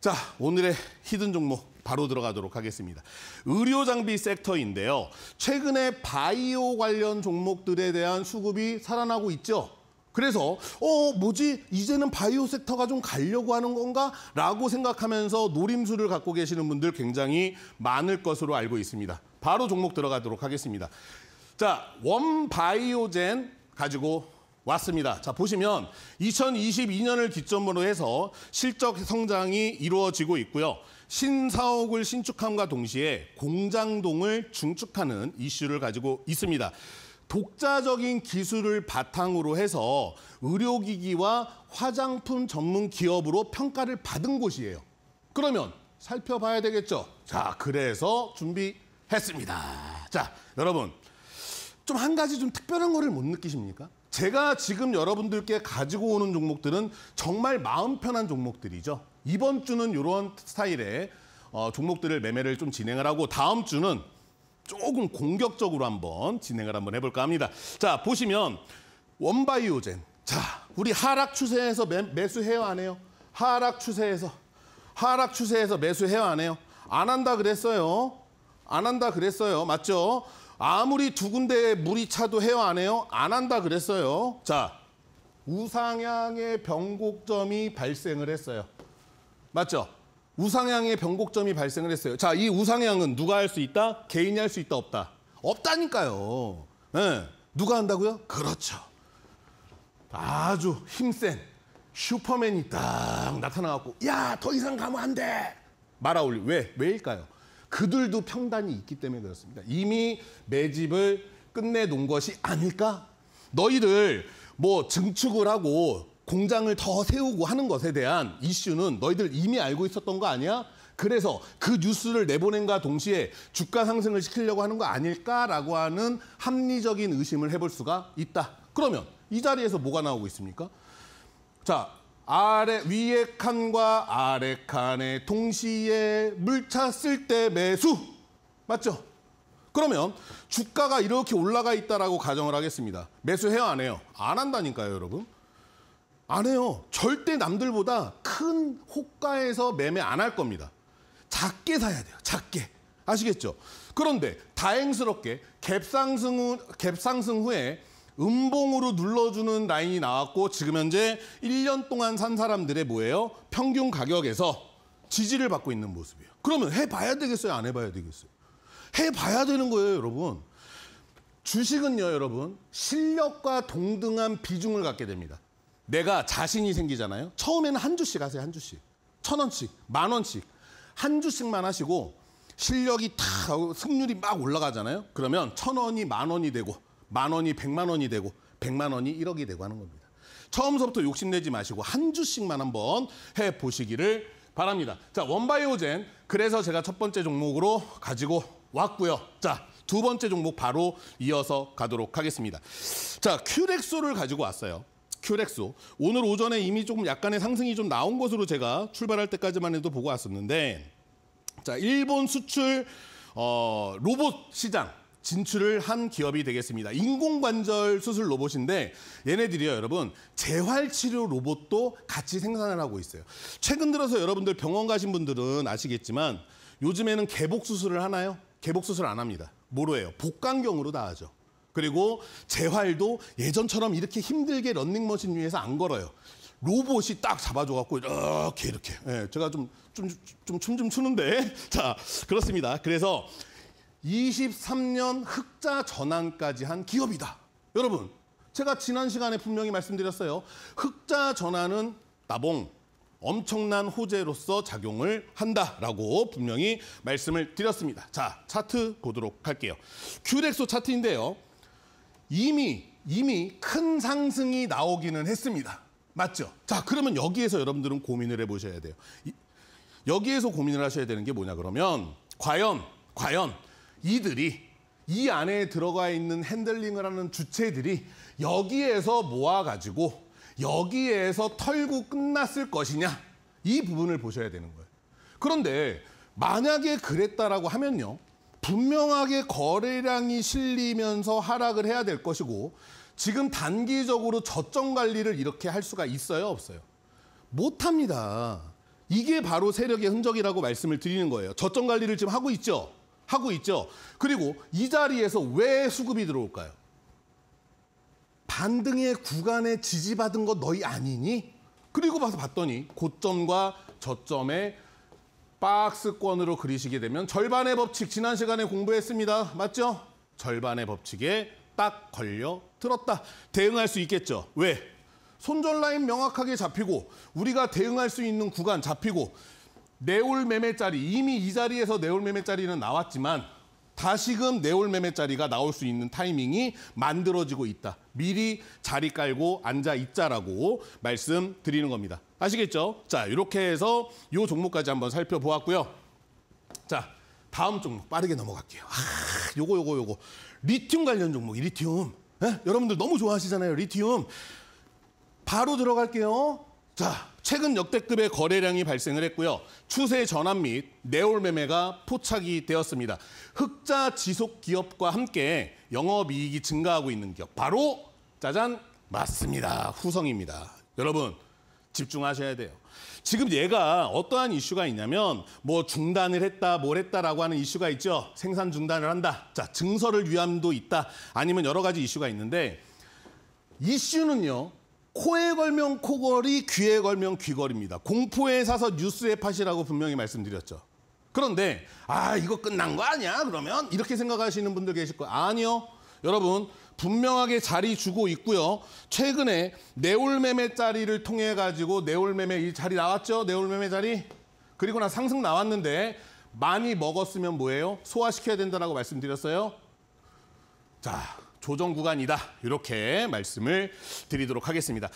자, 오늘의 히든 종목 바로 들어가도록 하겠습니다. 의료 장비 섹터인데요. 최근에 바이오 관련 종목들에 대한 수급이 살아나고 있죠. 그래서 어 뭐지 이제는 바이오 섹터가 좀 가려고 하는 건가 라고 생각하면서 노림수를 갖고 계시는 분들 굉장히 많을 것으로 알고 있습니다. 바로 종목 들어가도록 하겠습니다. 자 원바이오젠 가지고 왔습니다. 자, 보시면 2022년을 기점으로 해서 실적 성장이 이루어지고 있고요. 신사옥을 신축함과 동시에 공장동을 중축하는 이슈를 가지고 있습니다. 독자적인 기술을 바탕으로 해서 의료기기와 화장품 전문 기업으로 평가를 받은 곳이에요. 그러면 살펴봐야 되겠죠. 자, 그래서 준비했습니다. 자, 여러분. 좀 한 가지 좀 특별한 거를 못 느끼십니까? 제가 지금 여러분들께 가지고 오는 종목들은 정말 마음 편한 종목들이죠. 이번 주는 이런 스타일의 어, 종목들을 매매를 좀 진행을 하고 다음 주는 조금 공격적으로 한번 진행을 한번 해볼까 합니다. 자, 보시면 원바이오젠. 자, 우리 하락 추세에서 매, 매수해요, 안 해요? 하락 추세에서. 하락 추세에서 매수해요, 안 해요? 안 한다 그랬어요. 안 한다 그랬어요. 맞죠? 아무리 두 군데에 물이 차도 해요 안 해요? 안 한다 그랬어요. 자, 우상향의 변곡점이 발생을 했어요. 맞죠? 우상향의 변곡점이 발생을 했어요. 자, 이 우상향은 누가 할 수 있다? 개인이 할 수 있다? 없다? 없다니까요. 네. 누가 한다고요? 그렇죠. 아주 힘센 슈퍼맨이 딱 나타나갖고 야, 더 이상 가면 안 돼. 말아올리. 왜? 왜일까요? 그들도 평단이 있기 때문에 그렇습니다. 이미 매집을 끝내놓은 것이 아닐까? 너희들 뭐 증축을 하고 공장을 더 세우고 하는 것에 대한 이슈는 너희들 이미 알고 있었던 거 아니야? 그래서 그 뉴스를 내보낸과 동시에 주가 상승을 시키려고 하는 거 아닐까라고 하는 합리적인 의심을 해볼 수가 있다. 그러면 이 자리에서 뭐가 나오고 있습니까? 자, 아래 위에 칸과 아래 칸에 동시에 물 찼을 때 매수 맞죠? 그러면 주가가 이렇게 올라가 있다라고 가정을 하겠습니다. 매수해요 안 해요? 안 한다니까요 여러분. 안 해요. 절대 남들보다 큰 호가에서 매매 안 할 겁니다. 작게 사야 돼요. 작게. 아시겠죠? 그런데 다행스럽게 갭상승, 후, 갭상승 후에 음봉으로 눌러주는 라인이 나왔고 지금 현재 1년 동안 산 사람들의 뭐예요? 평균 가격에서 지지를 받고 있는 모습이에요. 그러면 해봐야 되겠어요? 안 해봐야 되겠어요? 해봐야 되는 거예요, 여러분. 주식은요, 여러분. 실력과 동등한 비중을 갖게 됩니다. 내가 자신이 생기잖아요. 처음에는 한 주씩 하세요, 한 주씩. 천 원씩, 만 원씩. 한 주씩만 하시고 실력이 탁 승률이 막 올라가잖아요. 그러면 천 원이 만 원이 되고 만 원이 백만 원이 되고 백만 원이 일억이 되고 하는 겁니다. 처음서부터 욕심내지 마시고 한 주씩만 한번 해보시기를 바랍니다. 자, 원바이오젠. 그래서 제가 첫 번째 종목으로 가지고 왔고요. 자, 두 번째 종목 바로 이어서 가도록 하겠습니다. 자, 큐렉소를 가지고 왔어요. 큐렉소. 오늘 오전에 이미 조금 약간의 상승이 좀 나온 것으로 제가 출발할 때까지만 해도 보고 왔었는데 자, 일본 수출 어, 로봇 시장 진출을 한 기업이 되겠습니다. 인공관절 수술 로봇인데 얘네들이요 여러분 재활치료 로봇도 같이 생산을 하고 있어요. 최근 들어서 여러분들 병원 가신 분들은 아시겠지만 요즘에는 개복 수술을 하나요? 개복 수술 안 합니다. 뭐로 해요? 복강경으로 다 하죠. 그리고 재활도 예전처럼 이렇게 힘들게 런닝머신 위에서 안 걸어요. 로봇이 딱 잡아줘갖고 이렇게 이렇게. 예, 제가 좀 좀 좀 춤 좀 추는데 자 그렇습니다. 그래서 23년 흑자 전환까지 한 기업이다. 여러분, 제가 지난 시간에 분명히 말씀드렸어요. 흑자 전환은 나봉, 엄청난 호재로서 작용을 한다라고 분명히 말씀을 드렸습니다. 자, 차트 보도록 할게요. 큐렉소 차트인데요. 이미, 이미 큰 상승이 나오기는 했습니다. 맞죠? 자, 그러면 여기에서 여러분들은 고민을 해보셔야 돼요. 여기에서 고민을 하셔야 되는 게 뭐냐 그러면 과연, 과연 이들이 이 안에 들어가 있는 핸들링을 하는 주체들이 여기에서 모아가지고 여기에서 털고 끝났을 것이냐 이 부분을 보셔야 되는 거예요. 그런데 만약에 그랬다라고 하면요. 분명하게 거래량이 실리면서 하락을 해야 될 것이고 지금 단기적으로 저점 관리를 이렇게 할 수가 있어요, 없어요? 못합니다. 이게 바로 세력의 흔적이라고 말씀을 드리는 거예요. 저점 관리를 지금 하고 있죠? 하고 있죠. 그리고 이 자리에서 왜 수급이 들어올까요? 반등의 구간에 지지받은 거 너희 아니니? 그리고 봐서 봤더니 고점과 저점에 박스권으로 그리시게 되면 절반의 법칙 지난 시간에 공부했습니다. 맞죠? 절반의 법칙에 딱 걸려 들었다. 대응할 수 있겠죠. 왜? 손절 라인 명확하게 잡히고 우리가 대응할 수 있는 구간 잡히고 내올 매매 짜리 이미 이 자리에서 내올 매매 짜리는 나왔지만 다시금 내올 매매 짜리가 나올 수 있는 타이밍이 만들어지고 있다. 미리 자리 깔고 앉아 있자라고 말씀드리는 겁니다. 아시겠죠? 자, 이렇게 해서 이 종목까지 한번 살펴보았고요. 자, 다음 종목 빠르게 넘어갈게요. 아, 요거 요거 요거. 리튬 관련 종목이 리튬. 에? 예? 여러분들 너무 좋아하시잖아요. 리튬. 바로 들어갈게요. 자, 최근 역대급의 거래량이 발생을 했고요. 추세 전환 및네올 매매가 포착이 되었습니다. 흑자 지속 기업과 함께 영업이익이 증가하고 있는 기업. 바로 짜잔 맞습니다. 후성입니다. 여러분 집중하셔야 돼요. 지금 얘가 어떠한 이슈가 있냐면 뭐 중단을 했다, 뭘 했다라고 하는 이슈가 있죠. 생산 중단을 한다. 자, 증설을 위함도 있다. 아니면 여러 가지 이슈가 있는데 이슈는요. 코에 걸면 코걸이, 귀에 걸면 귀걸입니다 공포에 사서 뉴스에 팥이라고 분명히 말씀드렸죠. 그런데 아 이거 끝난 거 아니야 그러면 이렇게 생각하시는 분들 계실 거예요. 아니요. 여러분 분명하게 자리 주고 있고요. 최근에 네올매매 자리를 통해 가지고 네올매매 이 자리 나왔죠? 네올매매 자리? 그리고 나 상승 나왔는데 많이 먹었으면 뭐예요? 소화시켜야 된다라고 말씀드렸어요. 자, 조정 구간이다. 이렇게 말씀을 드리도록 하겠습니다.